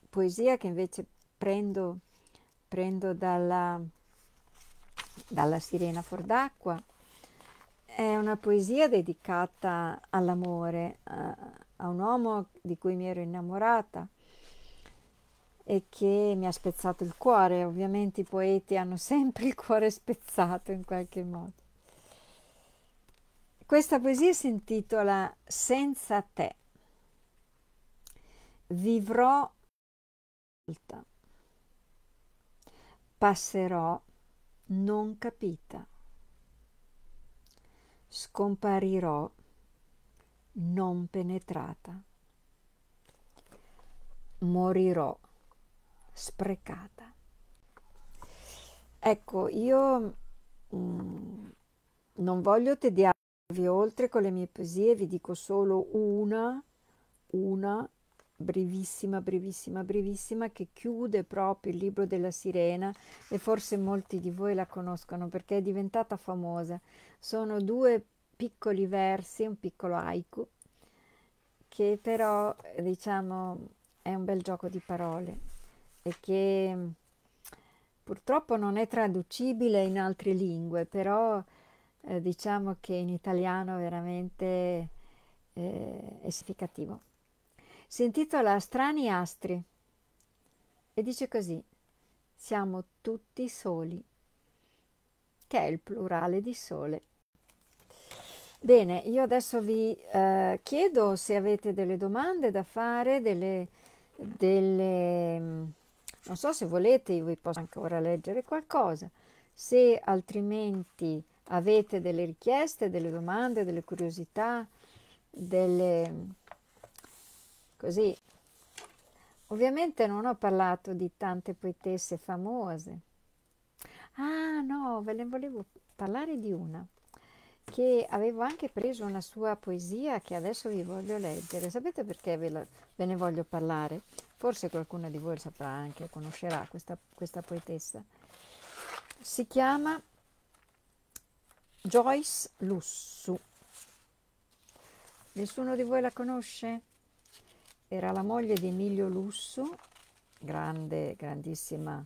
[SPEAKER 1] poesia che invece prendo, prendo dalla, dalla Sirena d'acqua è una poesia dedicata all'amore, a, a un uomo di cui mi ero innamorata e che mi ha spezzato il cuore. Ovviamente i poeti hanno sempre il cuore spezzato in qualche modo. Questa poesia si intitola Senza te. Vivrò volta. Passerò non capita. Scomparirò non penetrata. Morirò sprecata. Ecco, io mh, mm, non voglio tediarvi oltre con le mie poesie, vi dico solo una, una brevissima, brevissima, brevissima che chiude proprio il libro della sirena e forse molti di voi la conoscono perché è diventata famosa. Sono due piccoli versi, un piccolo haiku, che però diciamo è un bel gioco di parole e che mm, purtroppo non è traducibile in altre lingue, però eh, diciamo che in italiano veramente eh, è significativo. Si intitola Strani astri e dice così, siamo tutti soli, che è il plurale di sole. Bene, io adesso vi eh, chiedo se avete delle domande da fare, delle, delle mm, non so se volete, io vi posso ancora leggere qualcosa. Se altrimenti avete delle richieste, delle domande, delle curiosità, delle... così. Ovviamente non ho parlato di tante poetesse famose. Ah no, ve ne volevo parlare di una che avevo anche preso una sua poesia che adesso vi voglio leggere. Sapete perché ve, la, ve ne voglio parlare? Forse qualcuno di voi saprà anche, conoscerà questa, questa poetessa. Si chiama Joyce Lussu. Nessuno di voi la conosce? Era la moglie di Emilio Lussu, grande, grandissima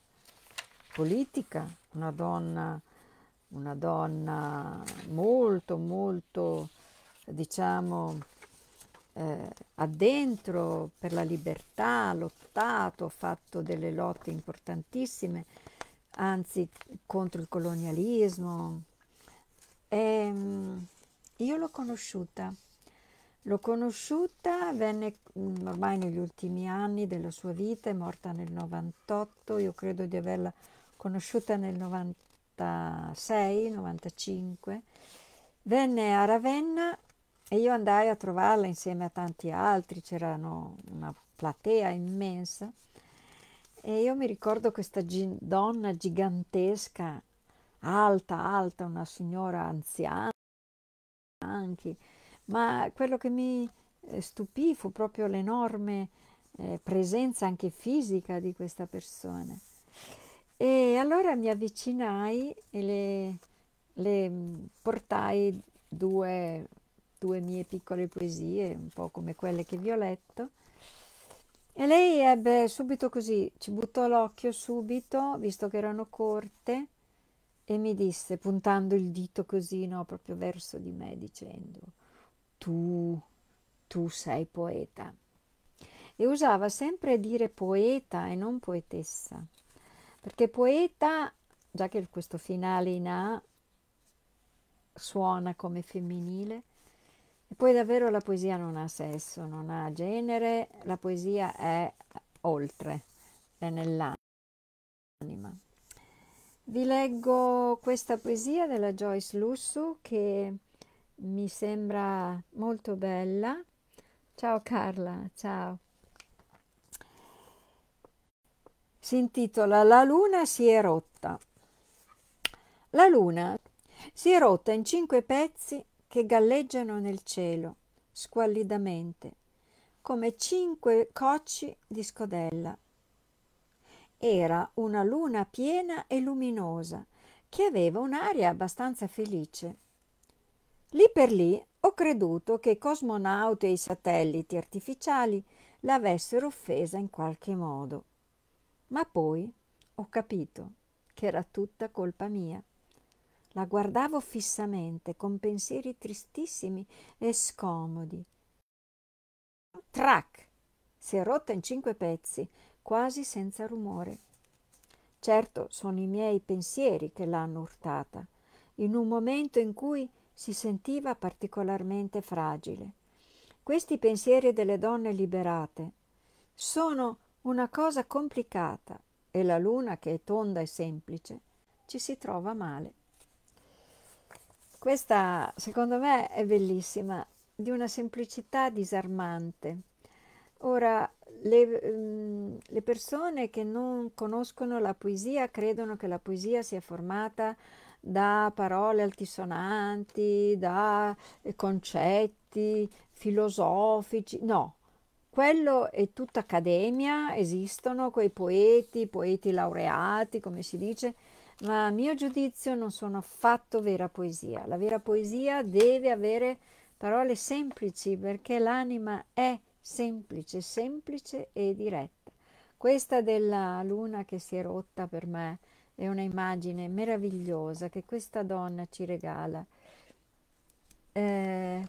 [SPEAKER 1] politica, una donna una donna molto, molto, diciamo, eh, addentro per la libertà, ha lottato, ha fatto delle lotte importantissime, anzi contro il colonialismo. E, ehm, io l'ho conosciuta, l'ho conosciuta, venne mm, ormai negli ultimi anni della sua vita, è morta nel 98, io credo di averla conosciuta nel 90 96-95, venne a Ravenna e io andai a trovarla insieme a tanti altri, c'era una platea immensa. E io mi ricordo questa gi- donna gigantesca, alta, alta, una signora anziana anche, ma quello che mi eh, stupì fu proprio l'enorme eh, presenza anche fisica di questa persona. E allora mi avvicinai e le, le mm, portai due, due mie piccole poesie, un po' come quelle che vi ho letto. E lei ebbe subito così, ci buttò l'occhio subito, visto che erano corte, e mi disse, puntando il dito così, no, proprio verso di me, dicendo, tu, tu sei poeta. E usava sempre dire poeta e non poetessa. Perché poeta, già che questo finale in A suona come femminile, e poi davvero la poesia non ha sesso, non ha genere, la poesia è oltre, è nell'anima. Vi leggo questa poesia della Joyce Lussu che mi sembra molto bella. Ciao Carla, ciao. si intitola La luna si è rotta. La luna si è rotta in cinque pezzi che galleggiano nel cielo, squallidamente, come cinque cocci di scodella. Era una luna piena e luminosa, che aveva un'aria abbastanza felice. Lì per lì ho creduto che i cosmonauti e i satelliti artificiali l'avessero offesa in qualche modo. Ma poi ho capito che era tutta colpa mia. La guardavo fissamente con pensieri tristissimi e scomodi. Trac! Si è rotta in cinque pezzi, quasi senza rumore. Certo, sono i miei pensieri che l'hanno urtata, in un momento in cui si sentiva particolarmente fragile. Questi pensieri delle donne liberate sono una cosa complicata e la luna che è tonda e semplice ci si trova male. Questa secondo me è bellissima, di una semplicità disarmante. Ora, le, mm, le persone che non conoscono la poesia credono che la poesia sia formata da parole altisonanti, da eh, concetti filosofici. No, quello è tutta accademia, esistono quei poeti, poeti laureati, come si dice, ma a mio giudizio non sono affatto vera poesia. La vera poesia deve avere parole semplici perché l'anima è semplice, semplice e diretta. Questa della luna che si è rotta per me è un'immagine meravigliosa che questa donna ci regala. Eh,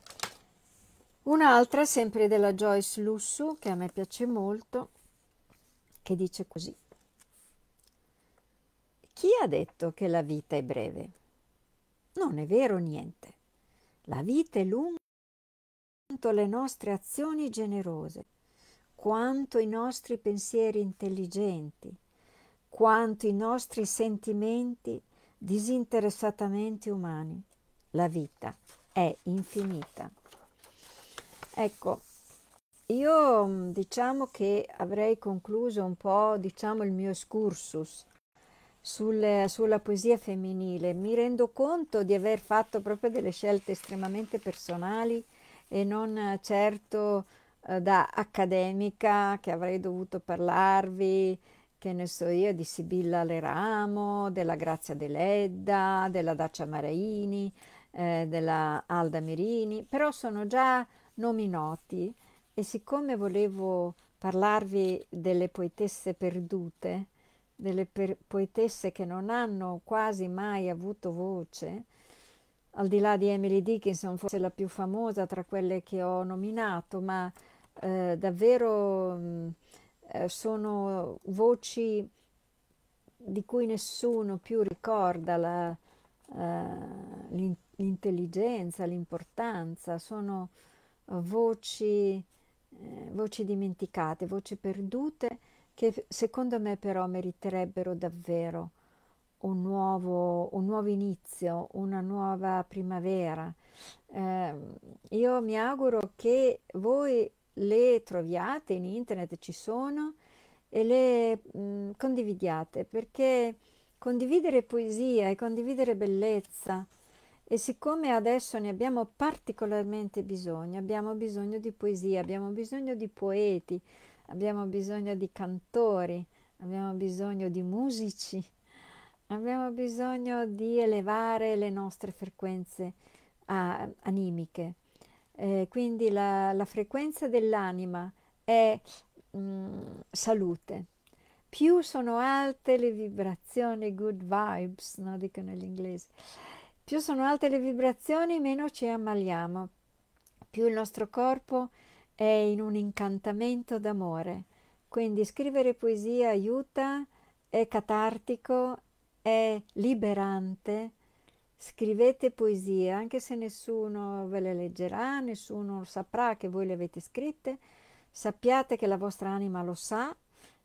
[SPEAKER 1] Un'altra, sempre della Joyce Lussu, che a me piace molto, che dice così. Chi ha detto che la vita è breve? Non è vero niente. La vita è lunga quanto le nostre azioni generose, quanto i nostri pensieri intelligenti, quanto i nostri sentimenti disinteressatamente umani. La vita è infinita. Ecco, io mm, diciamo che avrei concluso un po' diciamo, il mio excursus sul, sulla poesia femminile. Mi rendo conto di aver fatto proprio delle scelte estremamente personali e non eh, certo eh, da accademica che avrei dovuto parlarvi, che ne so io, di Sibilla Leramo, della Grazia Deledda, della Dacia Maraini, eh, della Alda Mirini, però sono già nomi noti e siccome volevo parlarvi delle poetesse perdute, delle per- poetesse che non hanno quasi mai avuto voce, al di là di Emily Dickinson, forse la più famosa tra quelle che ho nominato, ma eh, davvero mh, mm, eh, sono voci di cui nessuno più ricorda la, eh, l'intelligenza, l'importanza, sono voci, eh, voci dimenticate, voci perdute, che secondo me però meriterebbero davvero un nuovo, un nuovo inizio, una nuova primavera. Eh, io mi auguro che voi le troviate in internet, ci sono, e le mh, mm, condividiate, perché condividere poesia e condividere bellezza, e siccome adesso ne abbiamo particolarmente bisogno, abbiamo bisogno di poesia, abbiamo bisogno di poeti, abbiamo bisogno di cantori, abbiamo bisogno di musici, abbiamo bisogno di elevare le nostre frequenze a, animiche. Eh, quindi la, la frequenza dell'anima è mh, mm, salute. Più sono alte le vibrazioni, good vibes, no? dicono gli inglesi, più sono alte le vibrazioni, meno ci ammaliamo, più il nostro corpo è in un incantamento d'amore. Quindi scrivere poesia aiuta, è catartico, è liberante. Scrivete poesie, anche se nessuno ve le leggerà, nessuno saprà che voi le avete scritte, sappiate che la vostra anima lo sa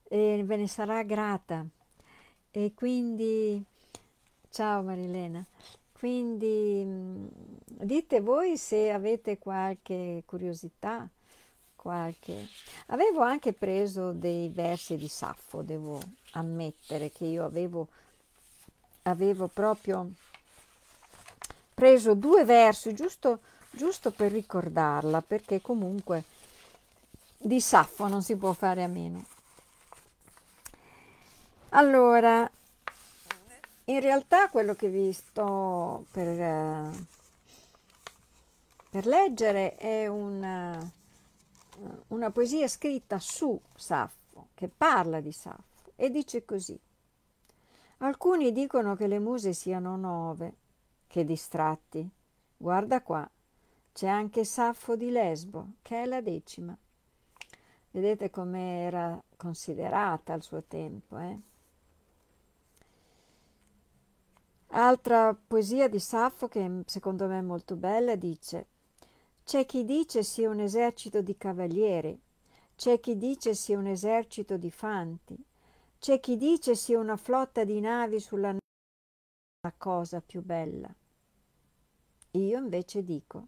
[SPEAKER 1] e ve ne sarà grata. E quindi, ciao Marilena. Quindi mm, dite voi se avete qualche curiosità, qualche... Avevo anche preso dei versi di Saffo, devo ammettere che io avevo, avevo proprio preso due versi giusto, giusto per ricordarla, perché comunque di Saffo non si può fare a meno. Allora, in realtà quello che vi sto per, eh, per leggere è una, eh, una poesia scritta su Saffo, che parla di Saffo, e dice così. Alcuni dicono che le muse siano nove, che distratti. Guarda qua, c'è anche Saffo di Lesbo, che è la decima. Vedete come era considerata al suo tempo, eh? Altra poesia di Saffo che mm, secondo me è molto bella dice C'è chi dice sia un esercito di cavalieri, c'è chi dice sia un esercito di fanti, c'è chi dice sia una flotta di navi sulla la cosa più bella. Io invece dico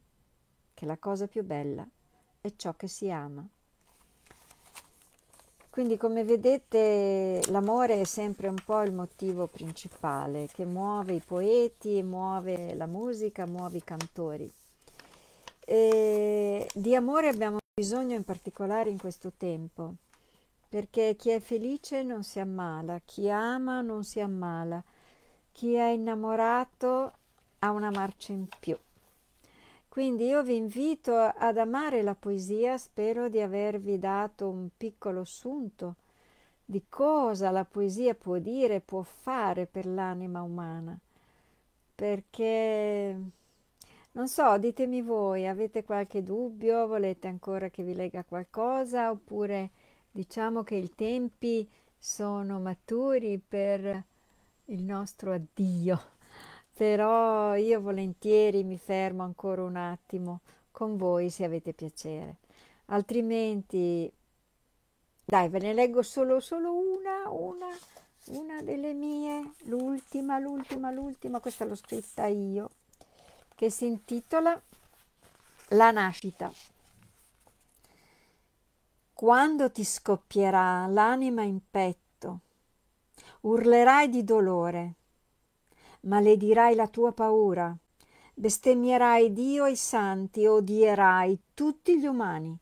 [SPEAKER 1] che la cosa più bella è ciò che si ama. Quindi come vedete l'amore è sempre un po' il motivo principale che muove i poeti, muove la musica, muove i cantori. E di amore abbiamo bisogno in particolare in questo tempo, perché chi è felice non si ammala, chi ama non si ammala, chi è innamorato ha una marcia in più. Quindi io vi invito ad amare la poesia, spero di avervi dato un piccolo assunto di cosa la poesia può dire, può fare per l'anima umana. Perché, non so, ditemi voi, avete qualche dubbio, volete ancora che vi legga qualcosa oppure diciamo che i tempi sono maturi per il nostro addio però io volentieri mi fermo ancora un attimo con voi se avete piacere. Altrimenti, dai, ve ne leggo solo, solo una, una, una delle mie, l'ultima, l'ultima, l'ultima, questa l'ho scritta io, che si intitola La nascita. Quando ti scoppierà l'anima in petto, urlerai di dolore maledirai la tua paura, bestemmierai Dio e i santi, odierai tutti gli umani,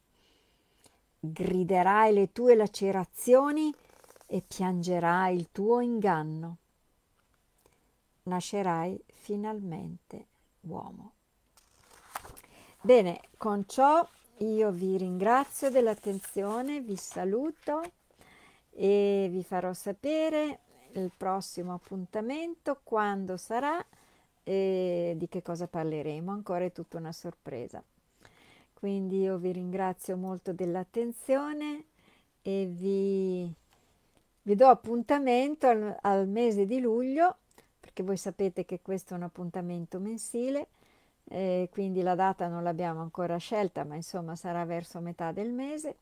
[SPEAKER 1] griderai le tue lacerazioni e piangerai il tuo inganno. Nascerai finalmente uomo. Bene, con ciò io vi ringrazio dell'attenzione, vi saluto e vi farò sapere il prossimo appuntamento, quando sarà e di che cosa parleremo. Ancora è tutta una sorpresa. Quindi io vi ringrazio molto dell'attenzione e vi, vi do appuntamento al, al mese di luglio, perché voi sapete che questo è un appuntamento mensile. Eh, quindi la data non l'abbiamo ancora scelta, ma insomma sarà verso metà del mese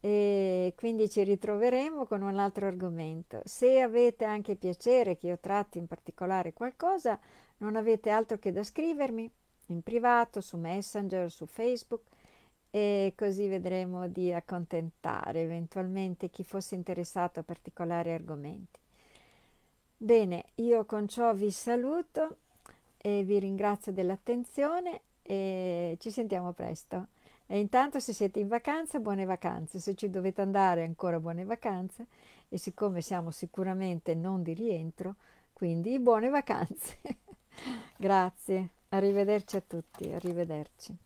[SPEAKER 1] e quindi ci ritroveremo con un altro argomento. Se avete anche piacere che io tratti in particolare qualcosa, non avete altro che da scrivermi in privato, su Messenger, su Facebook e così vedremo di accontentare eventualmente chi fosse interessato a particolari argomenti. Bene, io con ciò vi saluto e vi ringrazio dell'attenzione e ci sentiamo presto. E intanto se siete in vacanza, buone vacanze. Se ci dovete andare, ancora buone vacanze. E siccome siamo sicuramente non di rientro, quindi buone vacanze. Grazie, arrivederci a tutti, arrivederci.